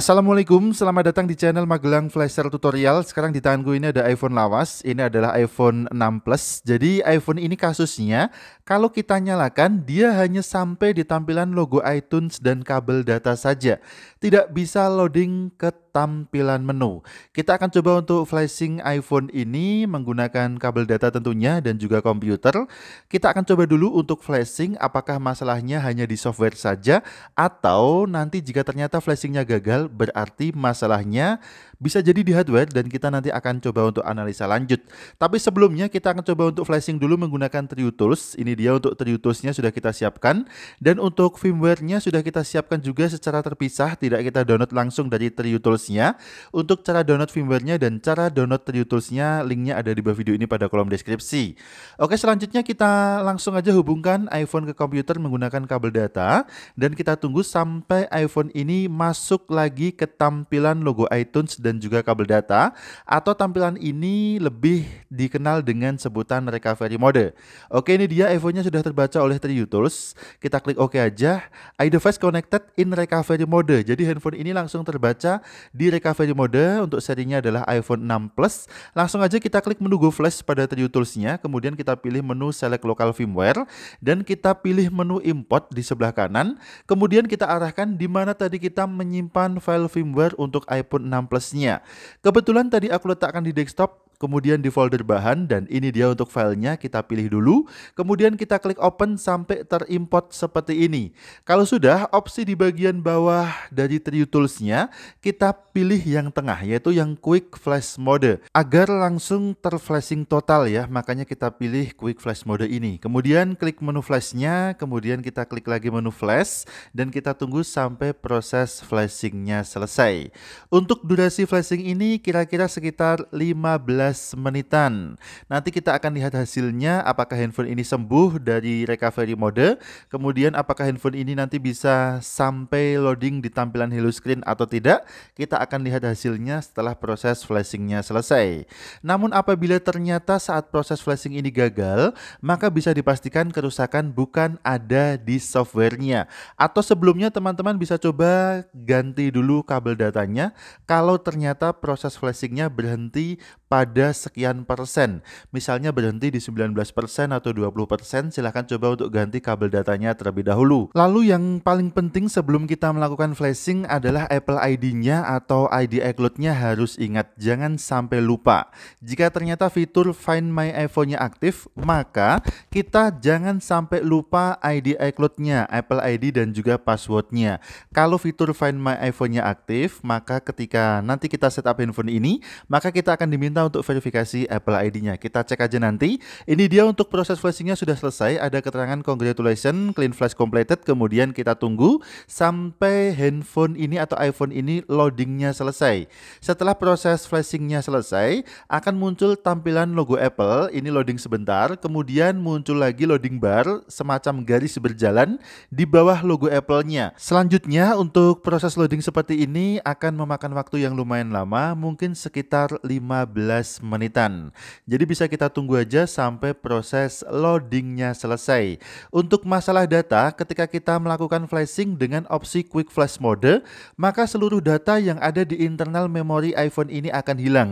Assalamualaikum, selamat datang di channel Magelang Flasher Tutorial. Sekarang di tanganku ini ada iPhone lawas, ini adalah iPhone 6 Plus. Jadi iPhone ini kasusnya, kalau kita nyalakan, dia hanya sampai di tampilan logo iTunes dan kabel data saja. Tidak bisa loading ke tampilan menu. Kita akan coba untuk flashing iPhone ini menggunakan kabel data tentunya dan juga komputer. Kita akan coba dulu untuk flashing apakah masalahnya hanya di software saja atau nanti jika ternyata flashingnya gagal berarti masalahnya bisa jadi di hardware dan kita nanti akan coba untuk analisa lanjut. Tapi sebelumnya kita akan coba untuk flashing dulu menggunakan Trio Tools. Ini dia untuk Trio Tools-nya sudah kita siapkan dan untuk firmware-nya sudah kita siapkan juga secara terpisah, tidak kita download langsung dari Trio Tools-nya. Untuk cara download firmware-nya dan cara download Trio Tools-nya, linknya ada di bawah video ini pada kolom deskripsi. Oke, selanjutnya kita langsung aja hubungkan iPhone ke komputer menggunakan kabel data dan kita tunggu sampai iPhone ini masuk lagi lagi ke tampilan logo iTunes dan juga kabel data atau tampilan ini lebih dikenal dengan sebutan recovery mode. Oke, ini dia iPhone-nya sudah terbaca oleh Tools. Kita klik OK aja. iDevice connected in recovery mode. Jadi handphone ini langsung terbaca di recovery mode untuk serinya adalah iPhone 6 Plus. Langsung aja kita klik menu Go Flash pada TriUtools-nya, kemudian kita pilih menu Select Local Firmware dan kita pilih menu import di sebelah kanan. Kemudian kita arahkan di mana tadi kita menyimpan file firmware untuk iPhone 6 Plus-nya. Kebetulan tadi aku letakkan di desktop kemudian di folder bahan dan ini dia untuk filenya kita pilih dulu, kemudian kita klik open sampai terimport seperti ini. Kalau sudah, opsi di bagian bawah dari Trio toolsnya kita pilih yang tengah yaitu yang Quick Flash Mode agar langsung terflashing total ya, makanya kita pilih Quick Flash Mode ini. Kemudian klik menu flashnya, kemudian kita klik lagi menu flash dan kita tunggu sampai proses flashingnya selesai. Untuk durasi flashing ini kira-kira sekitar 15 15 menitan. Nanti kita akan lihat hasilnya apakah handphone ini sembuh dari recovery mode, kemudian apakah handphone ini nanti bisa sampai loading di tampilan Hello Screen atau tidak. Kita akan lihat hasilnya setelah proses flashingnya selesai. Namun apabila ternyata saat proses flashing ini gagal, maka bisa dipastikan kerusakan bukan ada di softwarenya. Atau sebelumnya teman-teman bisa coba ganti dulu kabel datanya kalau ternyata proses flashingnya berhenti pada ada sekian persen. Misalnya berhenti di 19 persen atau 20 persen, silahkan coba untuk ganti kabel datanya terlebih dahulu. Lalu yang paling penting sebelum kita melakukan flashing adalah Apple ID-nya atau ID iCloud-nya harus ingat, jangan sampai lupa. Jika ternyata fitur Find My iPhone-nya aktif, maka kita jangan sampai lupa ID iCloud-nya, Apple ID dan juga password-nya. Kalau fitur Find My iPhone-nya aktif, maka ketika nanti kita setup handphone ini, maka kita akan diminta untuk verifikasi Apple ID-nya. Kita cek aja nanti. Ini dia untuk proses flashing-nya sudah selesai. Ada keterangan congratulations, clean flash completed. Kemudian kita tunggu sampai handphone ini atau iPhone ini loading-nya selesai. Setelah proses flashing-nya selesai, akan muncul tampilan logo Apple. Ini loading sebentar. Kemudian muncul lagi loading bar semacam garis berjalan di bawah logo Apple-nya. Selanjutnya untuk proses loading seperti ini akan memakan waktu yang lumayan lama, mungkin sekitar 15 menitan. Jadi bisa kita tunggu aja sampai proses loadingnya selesai. Untuk masalah data, ketika kita melakukan flashing dengan opsi quick flash mode, maka seluruh data yang ada di internal memori iPhone ini akan hilang.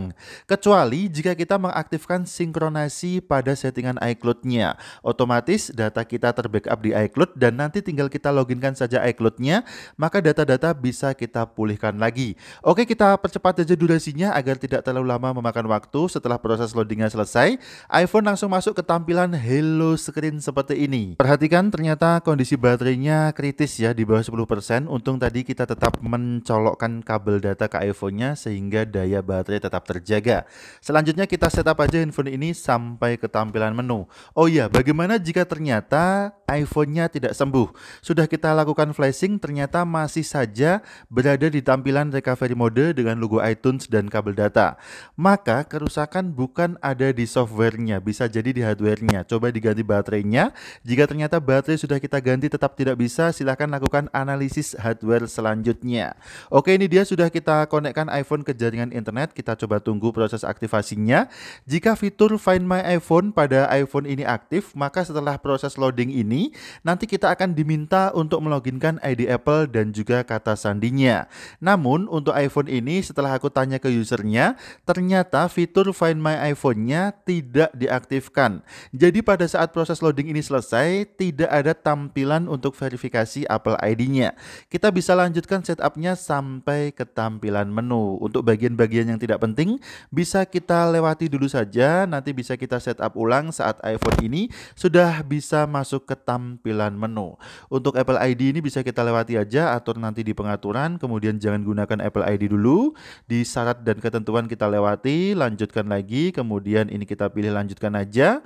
Kecuali jika kita mengaktifkan sinkronasi pada settingan iCloud-nya. Otomatis data kita terbackup di iCloud dan nanti tinggal kita loginkan saja iCloud-nya, maka data-data bisa kita pulihkan lagi. Oke, kita percepat aja durasinya agar tidak terlalu lama memakan waktu waktu setelah proses loadingnya selesai, iPhone langsung masuk ke tampilan Hello Screen seperti ini. Perhatikan ternyata kondisi baterainya kritis ya di bawah 10%. Untung tadi kita tetap mencolokkan kabel data ke iPhone-nya sehingga daya baterai tetap terjaga. Selanjutnya kita setup aja handphone ini sampai ke tampilan menu. Oh iya, bagaimana jika ternyata iPhone-nya tidak sembuh? Sudah kita lakukan flashing ternyata masih saja berada di tampilan recovery mode dengan logo iTunes dan kabel data. Maka ke kerusakan bukan ada di softwarenya, bisa jadi di hardwarenya. Coba diganti baterainya. Jika ternyata baterai sudah kita ganti tetap tidak bisa, silahkan lakukan analisis hardware selanjutnya. Oke, ini dia sudah kita konekkan iPhone ke jaringan internet. Kita coba tunggu proses aktivasinya. Jika fitur Find My iPhone pada iPhone ini aktif, maka setelah proses loading ini, nanti kita akan diminta untuk meloginkan ID Apple dan juga kata sandinya. Namun, untuk iPhone ini setelah aku tanya ke usernya, ternyata fitur fitur Find My iPhone-nya tidak diaktifkan. Jadi pada saat proses loading ini selesai, tidak ada tampilan untuk verifikasi Apple ID-nya. Kita bisa lanjutkan setup-nya sampai ke tampilan menu. Untuk bagian-bagian yang tidak penting, bisa kita lewati dulu saja, nanti bisa kita setup ulang saat iPhone ini sudah bisa masuk ke tampilan menu. Untuk Apple ID ini bisa kita lewati aja, atur nanti di pengaturan, kemudian jangan gunakan Apple ID dulu, di syarat dan ketentuan kita lewati, lanjut lanjutkan lagi, kemudian ini kita pilih lanjutkan aja.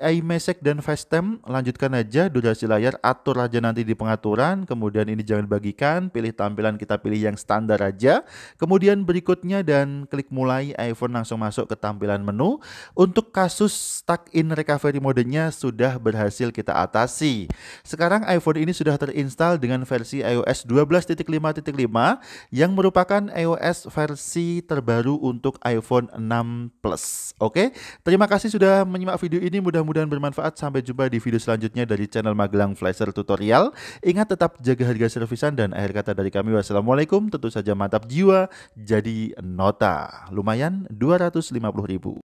iMessage dan FaceTime lanjutkan aja durasi layar, atur aja nanti di pengaturan, kemudian ini jangan bagikan, pilih tampilan kita pilih yang standar aja. Kemudian berikutnya dan klik mulai iPhone langsung masuk ke tampilan menu. Untuk kasus stuck in recovery modenya sudah berhasil kita atasi. Sekarang iPhone ini sudah terinstall dengan versi iOS 12.5.5 yang merupakan iOS versi terbaru untuk iPhone 6 Plus. Oke, terima kasih sudah menyimak video ini. Mudah-mudahan bermanfaat. Sampai jumpa di video selanjutnya dari channel Magelang Flasher Tutorial. Ingat tetap jaga harga servisan dan akhir kata dari kami. Wassalamualaikum. Tentu saja mantap jiwa. Jadi nota. Lumayan 250 ribu.